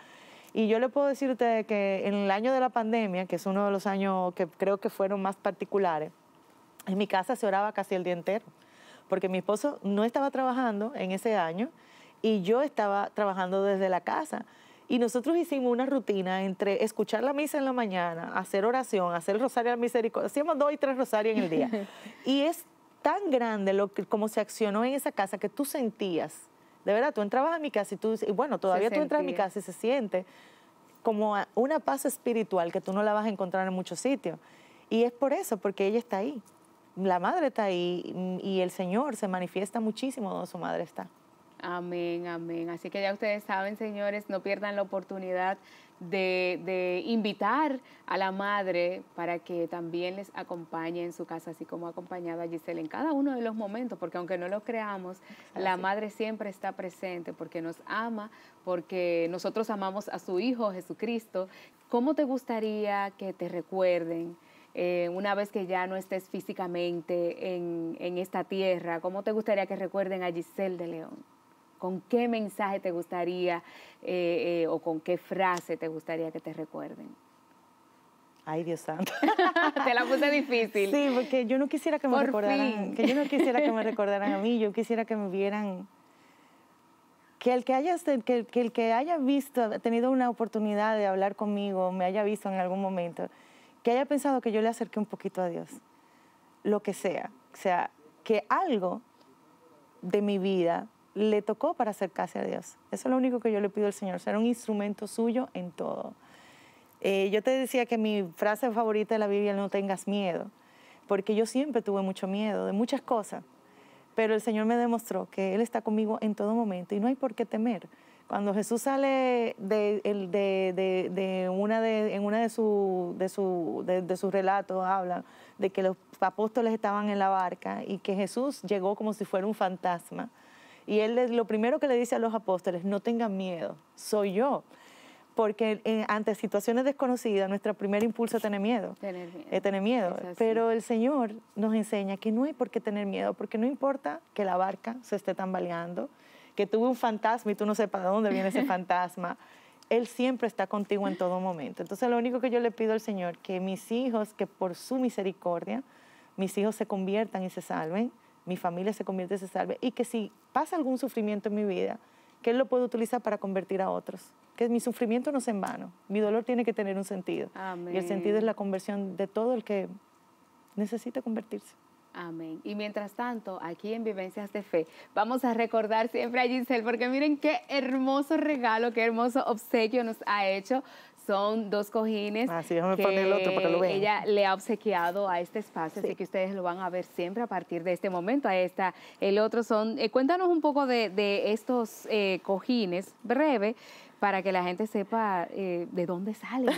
Speaker 2: Y yo le puedo decir a ustedes que en el año de la pandemia, que es uno de los años que creo que fueron más particulares, en mi casa se oraba casi el día entero, porque mi esposo no estaba trabajando en ese año y yo estaba trabajando desde la casa. Y nosotros hicimos una rutina entre escuchar la misa en la mañana, hacer oración, hacer el rosario al misericordia. Hacíamos dos y tres rosarios en el día. y es tan grande lo que, como se accionó en esa casa que tú sentías de verdad, tú entrabas a mi casa y tú, y bueno, todavía tú entras a mi casa y se siente como una paz espiritual que tú no la vas a encontrar en muchos sitios. Y es por eso, porque ella está ahí. La madre está ahí y el Señor se manifiesta muchísimo donde su madre está.
Speaker 1: Amén, amén. Así que ya ustedes saben, señores, no pierdan la oportunidad de, invitar a la madre para que también les acompañe en su casa, así como ha acompañado a Giselle en cada uno de los momentos, porque aunque no lo creamos, la madre siempre está presente porque nos ama, porque nosotros amamos a su Hijo Jesucristo. ¿Cómo te gustaría que te recuerden? Eh, una vez que ya no estés físicamente en, en esta tierra, ¿cómo te gustaría que recuerden a Giselle de León? con qué mensaje te gustaría eh, eh, o con qué frase te gustaría que te recuerden. Ay, Dios
Speaker 2: santo. te la puse difícil. Sí, porque yo no quisiera que me recordaran, que yo no quisiera que me recordaran a mí, yo quisiera que me vieran que el que haya que, que, el que haya visto, tenido una oportunidad de hablar conmigo, me haya visto en algún momento, que haya pensado que yo le acerqué un poquito a Dios, lo que sea, o sea, que algo de mi vida le tocó para acercarse a Dios. Eso es lo único que yo le pido al Señor, ser un instrumento suyo en todo. Eh, yo te decía que mi frase favorita de la Biblia es no tengas miedo, porque yo siempre tuve mucho miedo de muchas cosas, pero el Señor me demostró que Él está conmigo en todo momento y no hay por qué temer. Cuando Jesús sale de, una en uno de sus relatos, habla de que los apóstoles estaban en la barca y que Jesús llegó como si fuera un fantasma y él lo primero que le dice a los apóstoles, no tengan miedo, soy yo. Porque eh, ante situaciones desconocidas, nuestro primer impulso es tener miedo. Tener miedo. tener miedo. Pero el Señor nos enseña que no hay por qué tener miedo, porque no importa que la barca se esté tambaleando, que tuve un fantasma y tú no sepas de dónde viene ese fantasma. Él siempre está contigo en todo momento. Entonces lo único que yo le pido al Señor, que mis hijos, que por su misericordia, mis hijos se conviertan y se salven, mi familia se convierte se salve, y que si pasa algún sufrimiento en mi vida, que Él lo pueda utilizar para convertir a otros. Que mi sufrimiento no es en vano, mi dolor tiene que tener un sentido.
Speaker 1: Y el sentido es la
Speaker 2: conversión de todo el que necesita convertirse.
Speaker 1: Amén. Y mientras tanto, aquí en Vivencias de Fe, vamos a recordar siempre a Giselle, porque miren qué hermoso regalo, qué hermoso obsequio nos ha hecho son dos cojines. Ah, sí, déjame que poner el otro para lo vean. Ella le ha obsequiado a este espacio, así que ustedes lo van a ver siempre a partir de este momento. Ahí está el otro. son eh, Cuéntanos un poco de, estos eh, cojines, breve, para que la gente sepa eh, de dónde salen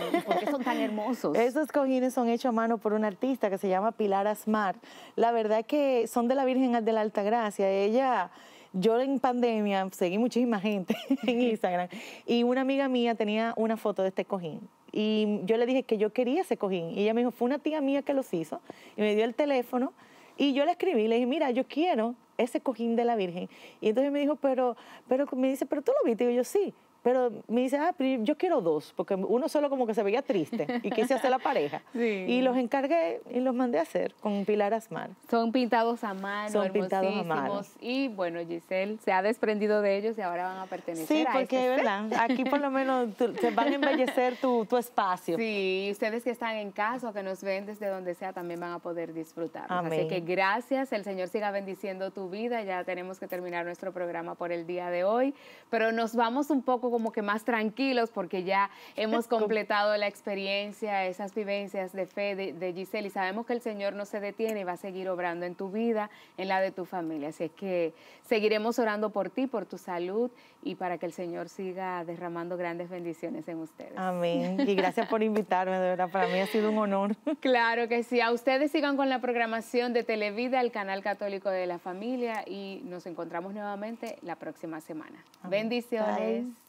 Speaker 1: son tan hermosos. Estos cojines
Speaker 2: son hechos a mano por una artista
Speaker 1: que se llama Pilar Asmar. La verdad
Speaker 2: que son de la Virgen de la Altagracia. Ella yo en pandemia seguí muchísima gente en Instagram y una amiga mía tenía una foto de este cojín y yo le dije que yo quería ese cojín y ella me dijo, fue una tía mía que los hizo y me dio el teléfono y yo le escribí, le dije, mira, yo quiero ese cojín de la Virgen. Y entonces me dijo, pero, pero me dice, pero tú lo viste. Y yo, sí. Pero me dice, ah, yo quiero dos, porque uno solo como que se veía triste y quise hacer la pareja. Y los encargué y los mandé a hacer con Pilar Asmar. Son
Speaker 1: pintados a mano, Son pintados a mano. Y bueno, Giselle se ha desprendido de ellos y ahora van a pertenecer sí, a Sí, porque, este es ¿verdad?
Speaker 2: Aquí por lo menos se
Speaker 1: van a embellecer tu, tu espacio. Sí, y ustedes que están en casa o que nos ven desde donde sea también van a poder disfrutar. Así que gracias, el Señor siga bendiciendo tu vida. Ya tenemos que terminar nuestro programa por el día de hoy, pero nos vamos un poco como que más tranquilos porque ya hemos completado la experiencia, esas vivencias de fe de, Giselle y sabemos que el Señor no se detiene y va a seguir obrando en tu vida, en la de tu familia. Así es que seguiremos orando por ti, por tu salud y para que el Señor siga derramando grandes bendiciones en ustedes. Amén. Y
Speaker 2: gracias por invitarme, de verdad, para mí ha sido un honor.
Speaker 1: Claro que sí. A ustedes sigan con la programación de Televida, el canal católico de la familia y nos encontramos nuevamente la próxima semana. Bendiciones.